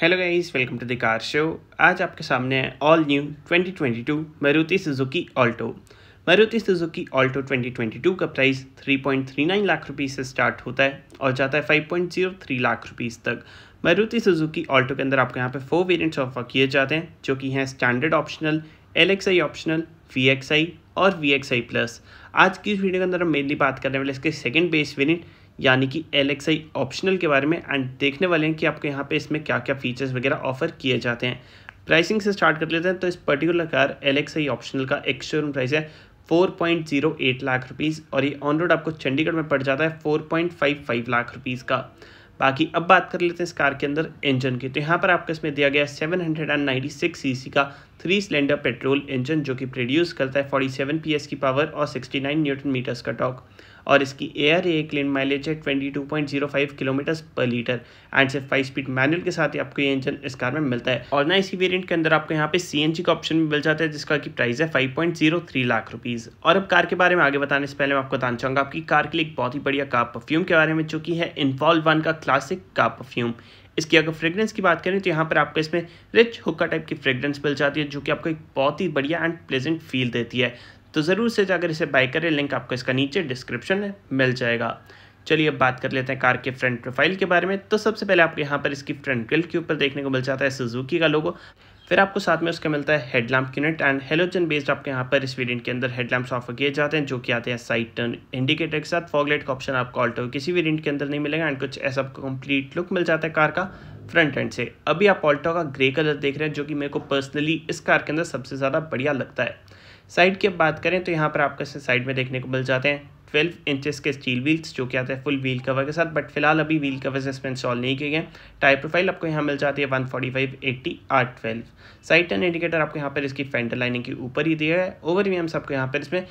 hello guys welcome to the car show आज आपके सामने है all new 2022 Maruti Suzuki Alto Maruti Suzuki Alto 2022 का प्राइस 3.39 लाख रुपीस से स्टार्ट होता है और जाता है 5.03 लाख रुपीस तक मारुति सुजुकी ऑल्टो के अंदर आपको यहाँ पे फोर वेरिएंट्स ऑफर किए जाते हैं जो कि हैं standard optional L optional V और वी प्लस आज की इस वीडियो के अंदर हम मेनली बात करने वाले इसके सेकेंड बेस वेरियंट यानी कि एल ऑप्शनल के बारे में एंड देखने वाले हैं कि आपको यहाँ पे इसमें क्या क्या फीचर्स वगैरह ऑफर किए जाते हैं प्राइसिंग से स्टार्ट कर लेते हैं तो इस पर्टिकुलर कार एल ऑप्शनल का एक शोरूम प्राइस है four point zero eight lakh rupees और ये ऑन रोड आपको चंडीगढ़ में पड़ जाता है four point five five lakh rupees का बाकी अब बात कर लेते हैं इस कार के अंदर इंजन की तो यहाँ पर आपको इसमें दिया गया seven hundred and ninety six C C का थ्री सिलेंडर पेट्रोल इंजन जो कि प्रोड्यूस करता है फोर्टी सेवन पी एस की पावर और सिक्सटी नाइन न्यूटन मीटर्स का टॉक और इसकी एयर ए क्लीन माइलेज है twenty two point zero five kilometres per litre and सिर्फ फाइव स्पीड मैनुअल के साथ ही आपको ये इंजन इस कार में मिलता है और ना इसी वेरियंट के अंदर आपको यहाँ पे सी का ऑप्शन भी मिल जाता है जिसका की प्राइस है five point zero three lakh rupees और अब कार के बारे में आगे बताने से पहले मैं आपको बताना चाहूँगा आपकी कार के लिए एक बहुत ही बढ़िया कार परफ्यूम के बारे में चुकी है इन्फॉल वन का क्लासिक कार परफ्यूम इसकी अगर फ्रेग्रेंस की बात करें तो यहाँ पर आपको इसमें रिच हुक्का टाइप की फ्रेग्रेंस मिल जाती है जो कि आपको एक बहुत ही बढ़िया एंड प्लेजेंट फील देती है तो ज़रूर से जाकर इसे बाई करें लिंक आपको इसका नीचे डिस्क्रिप्शन में मिल जाएगा चलिए अब बात कर लेते हैं कार के फ्रंट प्रोफाइल के बारे में तो सबसे पहले आपको यहाँ पर इसकी फ्रंट ग्रिल के ऊपर देखने को मिल जाता है सुजुकी का लोगो फिर आपको साथ में उसका मिलता है headlamp unit and halogen based आपके यहाँ पर इस वेरिएंट के अंदर हेडलैम्प्स ऑफर किए जाते हैं जो कि आते हैं साइड टर्न इंडिकेटर के साथ फॉगलेट का ऑप्शन आपको ऑल्टो किसी वेरिएंट के अंदर नहीं मिलेगा एंड कुछ ऐसा आपको कंप्लीट लुक मिल जाता है कार का फ्रंट एंड से अभी आप ऑल्टो का ग्रे कलर देख रहे हैं जो कि मेरे को पर्सनली इस कार के अंदर सबसे ज़्यादा बढ़िया लगता है साइड की अब बात करें तो यहाँ पर आपको इसे साइड में देखने को मिल जाते हैं ट्वेल्व इंचेस के स्टील व्हील्स जो कि आते हैं फुल व्हील कवर के साथ बट फिलहाल अभी व्हील कवर्स इसमें इंस्टॉल नहीं किए गए टाइप प्रोफाइल आपको यहाँ मिल जाती है one forty five eighty R twelve side turn indicator आपको यहाँ पर इसकी फेंटर लाइनिंग के ऊपर ही दिया है ओवर भी हम सबको यहाँ पर इसमें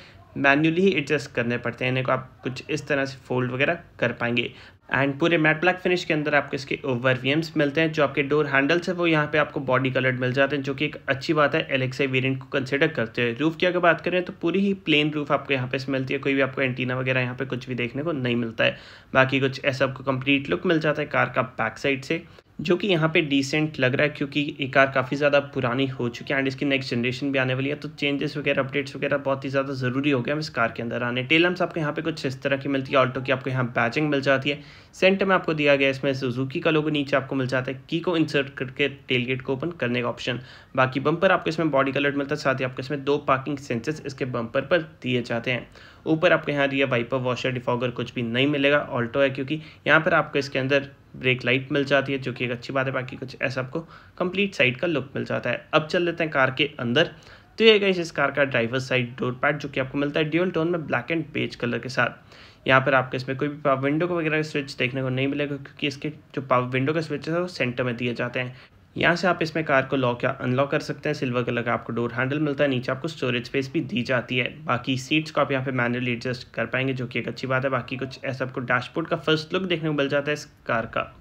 मैन्युअली ही एडजस्ट करने पड़ते हैं इन्हें को आप कुछ इस तरह से फोल्ड वगैरह कर पाएंगे एंड पूरे मैट ब्लैक फिनिश के अंदर आपको इसके ओवर मिलते हैं जो आपके डोर हैंडल्स है वो यहाँ पे आपको बॉडी कलर्ड मिल जाते हैं जो कि एक अच्छी बात है एलेक्सा वेरिएंट को कंसिडर करते हुए रूफ की अगर बात करें तो पूरी ही प्लेन रूफ आपको यहाँ पे मिलती है कोई भी आपको एंटीना वगैरह यहाँ पे कुछ भी देखने को नहीं मिलता है बाकी कुछ ऐसा आपको कंप्लीट लुक मिल जाता है कार का बैक साइड से जो कि यहाँ पे डिसेंट लग रहा है क्योंकि ये कार काफ़ी ज़्यादा पुरानी हो चुकी है एंड इसकी नेक्स्ट जनरेशन भी आने वाली है तो चेंजेस वगैरह अपडेट्स वगैरह बहुत ही ज़्यादा ज़रूरी हो गया इस कार के अंदर आने टेलम्स आपको यहाँ पे कुछ इस तरह की मिलती है ऑल्टो की आपको यहाँ बैचिंग मिल जाती है सेंटर में आपको दिया गया इसमें सुजुकी का लोगो नीचे आपको मिल जाता है की को इंसर्ट करके टेलगेट को ओपन करने का ऑप्शन बाकी बंपर आपको इसमें बॉडी कलर मिलता है साथ ही आपको इसमें दो पार्किंग सेंसेस इसके बम्पर पर दिए जाते हैं ऊपर आपके यहाँ दिया वाइपर वॉशर डिफॉगर कुछ भी नहीं मिलेगा ऑल्टो है क्योंकि यहाँ पर आपको इसके अंदर ब्रेक लाइट मिल जाती है जो कि एक अच्छी बात है बाकी कुछ ऐसा आपको कंप्लीट साइड का लुक मिल जाता है अब चल लेते हैं कार के अंदर तो ये गई इस कार का ड्राइवर साइड डोर पैड जो कि आपको मिलता है ड्यूल टोन में ब्लैक एंड पेज कलर के साथ यहाँ पर आपके इसमें कोई भी पावर विंडो को वगैरह स्विच देखने को नहीं मिलेगा क्योंकि इसके जो पावर विंडो का स्विच है वो सेंटर में दिए जाते हैं यहाँ से आप इसमें कार को लॉक या अनलॉक कर सकते हैं सिल्वर कलर का आपको डोर हैंडल मिलता है नीचे आपको स्टोरेज स्पेस भी दी जाती है बाकी सीट्स को आप यहाँ पे मैनुअली एडजस्ट कर पाएंगे जो कि एक अच्छी बात है बाकी कुछ ऐसा आपको डैशबोर्ड का फर्स्ट लुक देखने को मिल जाता है इस कार का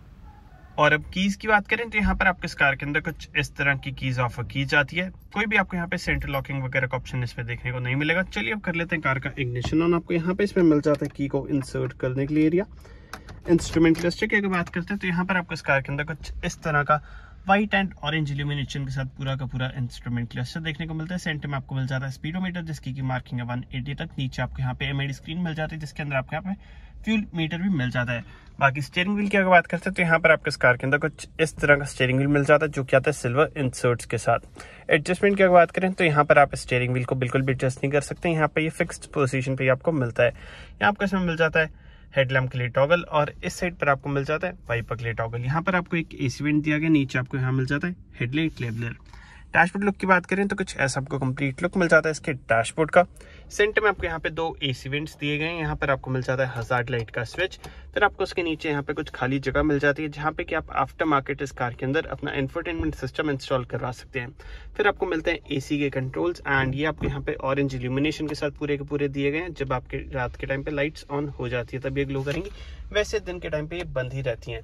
और अब कीज़ की बात करें तो यहाँ पर आपको इस कार के अंदर कुछ इस तरह की कीज़ ऑफर की जाती है कोई भी आपको यहाँ पे सेंटर लॉकिंग वगैरह का ऑप्शन इसमें देखने को नहीं मिलेगा चलिए अब कर लेते हैं कार का इग्निशन ऑन आपको यहाँ पे इसमें मिल जाता है की को इंसर्ट करने के लिए एरिया इंस्ट्रूमेंट क्लस्टर की अगर बात करते हैं तो यहाँ पर आपको इस कार के अंदर कुछ इस तरह का व्हाइट एंड ऑरेंज इल्यूमिनेशन के साथ पूरा का पूरा इंस्ट्रूमेंट क्लस्टर देखने को मिलता है सेंटर में आपको मिल जाता है स्पीडोमीटर जिसकी की मार्किंग है एटी तक नीचे आपको यहाँ पे एमएडी स्क्रीन मिल जाती है जिसके अंदर आपको यहाँ पे फ्यूल मीटर भी मिल जाता है बाकी स्टेयरिंग व्हील की अगर बात करते हैं तो यहाँ पर आपके इस कार के अंदर कुछ इस तरह का स्टेयरिंग व्हील मिल जाता है जो कि आता है सिल्वर इंसर्ट्स के साथ एडजस्टमेंट की अगर बात करें तो यहाँ पर आप स्टेयरिंग व्हील को बिल्कुल भी एडजस्ट नहीं कर सकते यहाँ पर ये फिक्स पोजीशन पे आपको मिलता है यहाँ आपको इसमें मिल जाता है हेडलैम्प के लिए टॉगल और इस साइड पर आपको मिल जाता है वाइपर के लिए टॉगल यहाँ पर आपको एक एसी वेंट दिया गया नीचे आपको यहाँ मिल जाता है हेडलाइट लेबलर डैशबोर्ड लुक की बात करें तो कुछ ऐसा आपको कंप्लीट लुक मिल जाता है इसके डैशबोर्ड का सेंटर में आपको यहाँ पे दो एसी वेंट्स दिए गए हैं यहाँ पर आपको मिल जाता है हजार लाइट का स्विच फिर आपको उसके नीचे यहाँ पे कुछ खाली जगह मिल जाती है जहाँ पे कि आप आफ्टर मार्केट इस कार के अंदर अपना इंफरटेनमेंट सिस्टम इंस्टॉल करवा सकते हैं फिर आपको मिलते हैं एसी के कंट्रोल्स एंड ये आपको यहाँ पे ऑरेंज इल्यूमिनेशन के साथ पूरे के पूरे दिए गए हैं जब आपके रात के टाइम पे लाइट्स ऑन हो जाती है तब ये ग्लो करेंगी वैसे दिन के टाइम पे ये बंद ही रहती हैं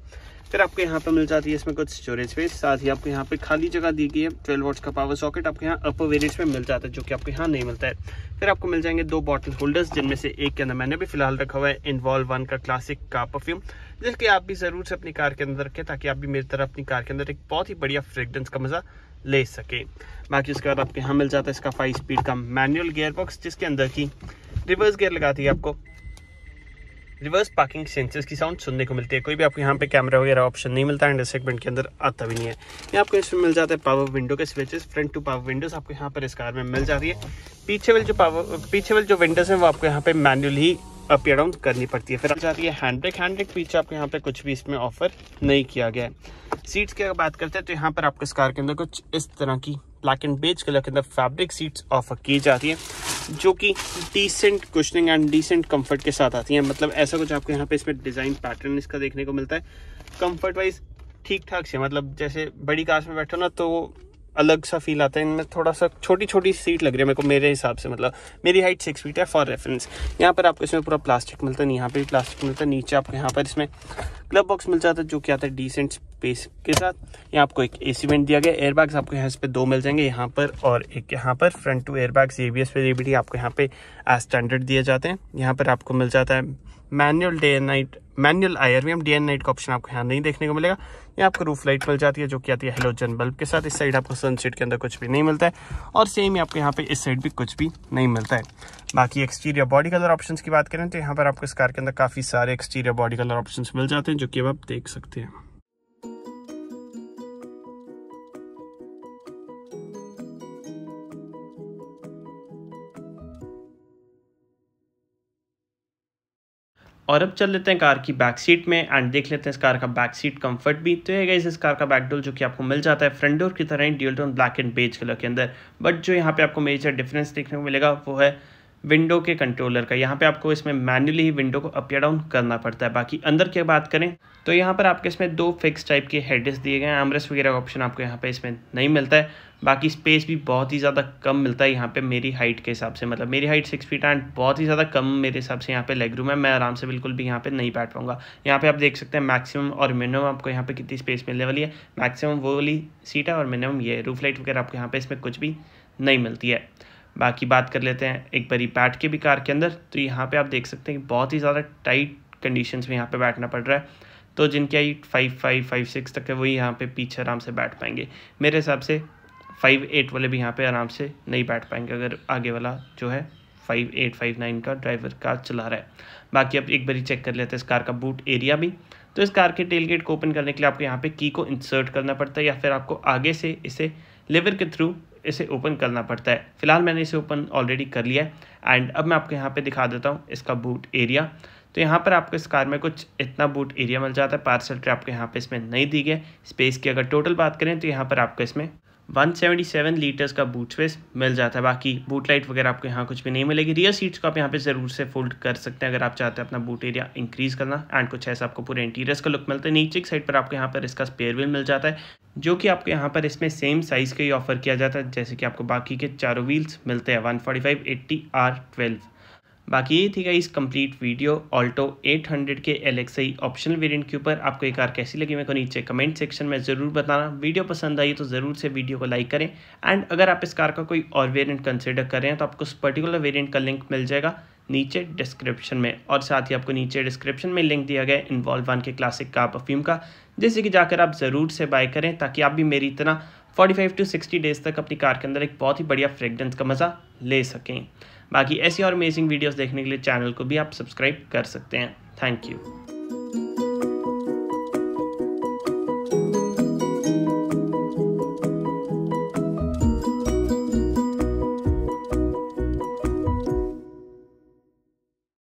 फिर आपको यहाँ पे मिल जाती है इसमें कुछ स्टोरेज स्पेस साथ ही आपको यहाँ पे खाली जगह दी गई है ट्वेल्व वोट्स का पावर सॉकेट आपको यहाँ अपर वेरियंट्स में मिल जाता है जो कि आपको यहाँ नहीं मिलता है फिर आपको मिल मिल जाएंगे दो बॉटल होल्डर्स जिनमें से एक के अंदर मैंने भी फिलहाल रखा हुआ है इन्वॉल्व वन का क्लासिक का परफ्यूम जिसके आप भी ज़रूर से अपनी कार के अंदर रखें ताकि आप भी मेरी तरह अपनी कार के अंदर एक बहुत ही बढ़िया फ्रेगरेंस का मज़ा ले सके बाकी उसके बाद आपके यहाँ मिल जाता है इसका फाइव स्पीड का मैनुअल गेयर बॉक्स जिसके अंदर की रिवर्स गेयर लगाती है आपको रिवर्स पार्किंग सेंसर्स की साउंड सुनने को मिलती है कोई भी आपको यहाँ पे कैमरा वगैरह ऑप्शन नहीं मिलता एंड सेगमेंट के अंदर आता भी नहीं है यहाँ आपको इसमें मिल जाता है पावर विंडो के switches front two power windows आपको यहाँ पर इस कार में मिल जाती है पीछे वाले जो पावर पीछे वाले जो विंडोज हैं वो आपको यहाँ पे मैनुअल ही अपी डाउन करनी पड़ती है फिर आप जाती है हैंड ब्रेक हैंड ब्रेक पीछे आपको यहाँ पे कुछ भी इसमें ऑफर नहीं किया गया है सीट्स की अगर बात करते हैं तो यहाँ पर आपको इस कार के अंदर कुछ इस तरह की ब्लैक एंड बेज कलर के अंदर फैब्रिक सीट्स ऑफर की जाती है जो कि decent cushioning and decent comfort के साथ आती हैं मतलब ऐसा कुछ आपको यहाँ पे इसमें डिज़ाइन पैटर्न इसका देखने को मिलता है कंफर्ट वाइज ठीक ठाक से मतलब जैसे बड़ी कार में बैठो ना तो अलग सा फील आता है इनमें थोड़ा सा छोटी छोटी सीट लग रही है मेरे को मेरे हिसाब से मतलब मेरी हाइट सिक्स फीट है फॉर रेफरेंस यहाँ पर आपको इसमें पूरा प्लास्टिक मिलता है यहाँ पर भी प्लास्टिक मिलता है नीचे आपको यहाँ पर इसमें क्लब बॉक्स मिल जाता है जो कि आता है डिसेंट स्पेस के साथ यहाँ आपको एक ए वेंट दिया गया एयर बैग्स आपको यहाँ इस पर दो मिल जाएंगे यहाँ पर और एक यहाँ पर front two air bags A B S पे आपको यहाँ पे एज स्टैंडर्ड दिए जाते हैं यहाँ पर आपको मिल जाता है manual day and night manual IRVM day and night का ऑप्शन आपको यहाँ नहीं देखने को मिलेगा यहाँ आपको रूफ लाइट मिल जाती है जो कि आती है हेलोजन बल्ब के साथ इस साइड आपको सनसेट के अंदर कुछ भी नहीं मिलता है और सेम ही आपको यहाँ पे इस साइड भी कुछ भी नहीं मिलता है बाकी एक्सटीरियर बॉडी कलर ऑप्शन की बात करें तो यहाँ पर आपको इस कार के अंदर काफ़ी सारे एक्सटीरियर बॉडी कलर ऑप्शन मिल जाते हैं जो कि आप देख सकते हैं और अब चल लेते हैं कार की बैक सीट में एंड देख लेते हैं इस कार का बैक सीट कंफर्ट भी तो ये गाइस इस कार का बैक डोर जो कि आपको मिल जाता है फ्रंट डोर की तरह ही dual tone black and beige colour के अंदर बट जो यहाँ पे आपको मेजर डिफरेंस देखने को मिलेगा वो है विंडो के कंट्रोलर का यहाँ पे आपको इसमें मैन्युअली ही विंडो को अप या डाउन करना पड़ता है बाकी अंदर की बात करें तो यहाँ पर आपके इसमें दो फिक्स टाइप के हेडस दिए गए हैं एमरेस वगैरह का ऑप्शन आपको यहाँ पे इसमें नहीं मिलता है बाकी स्पेस भी बहुत ही ज़्यादा कम मिलता है यहाँ पे मेरी हाइट के हिसाब से मतलब मेरी हाइट सिक्स फीट एंड बहुत ही ज़्यादा कम मेरे हिसाब से यहाँ पे लेग रूम है मैं आराम से बिल्कुल भी यहाँ पे नहीं बैठ पाऊँगा यहाँ पे आप देख सकते हैं मैक्सिमम और मिनिमम आपको यहाँ पे कितनी स्पेस मिलने वाली है मैक्सिमम वो वाली सीट है और मिनिमम ये रूफ लाइट वगैरह आपको यहाँ पर इसमें कुछ भी नहीं मिलती है बाकी बात कर लेते हैं एक बारी बैठ के भी कार के अंदर तो यहाँ पर आप देख सकते हैं बहुत ही ज़्यादा टाइट कंडीशन में यहाँ पर बैठना पड़ रहा है तो जिनकी height five five five six तक है वही यहाँ पे पीछे आराम से बैठ पाएंगे मेरे हिसाब से फाइव एट वाले भी यहाँ पे आराम से नहीं बैठ पाएंगे अगर आगे वाला जो है फाइव एट फाइव नाइन का ड्राइवर कार चला रहा है बाकी अब एक बारी चेक कर लेते हैं इस कार का बूट एरिया भी तो इस कार के टेल गेट को ओपन करने के लिए आपको यहाँ पे की को इंसर्ट करना पड़ता है या फिर आपको आगे से इसे लेवर के थ्रू इसे ओपन करना पड़ता है फिलहाल मैंने इसे ओपन ऑलरेडी कर लिया है एंड अब मैं आपको यहाँ पे दिखा देता हूँ इसका बूट एरिया तो यहाँ पर आपको इस कार में कुछ इतना बूट एरिया मिल जाता है पार्सल ट्रैप आपको यहाँ पे इसमें नहीं दी गई स्पेस की अगर टोटल बात करें तो यहाँ पर आपको इसमें 177 लीटर्स का बूट स्पेस मिल जाता है बाकी बूट लाइट वगैरह आपको यहाँ कुछ भी नहीं मिलेगी रियर सीट्स को आप यहाँ पे ज़रूर से फोल्ड कर सकते हैं अगर आप चाहते हैं अपना बूट एरिया इंक्रीज़ करना एंड कुछ ऐसा आपको पूरे इंटीरियर्स का लुक मिलता है नीचे की साइड पर आपको यहाँ पर इसका स्पेयर व्हील मिल जाता है जो कि आपको यहाँ पर इसमें सेम साइज़ का ही ऑफर किया जाता है जैसे कि आपको बाकी के चारों व्हील्स मिलते हैं वन फोर्टी फाइव एट्टी बाकी ये थी इस कंप्लीट वीडियो ऑल्टो 800 के एल ऑप्शनल वेरिएंट के ऊपर आपको ये कार कैसी लगी मेरे को नीचे कमेंट सेक्शन में ज़रूर बताना वीडियो पसंद आई तो ज़रूर से वीडियो को लाइक करें एंड अगर आप इस कार का कोई और वेरिएंट कंसिडर कर रहे हैं तो आपको उस पर्टिकुलर वेरियंट का लिंक मिल जाएगा नीचे डिस्क्रिप्शन में और साथ ही आपको नीचे डिस्क्रिप्शन में लिंक दिया गया इन्वॉल्व वन के क्लासिक कार परफ्यूम का जिससे कि जाकर आप ज़रूर से बाय करें ताकि आप भी मेरी इतना 45 टू 60 डेज़ तक अपनी कार के अंदर एक बहुत ही बढ़िया फ्रेगरेंस का मज़ा ले सकें बाकी ऐसी और अमेजिंग वीडियोस देखने के लिए चैनल को भी आप सब्सक्राइब कर सकते हैं थैंक यू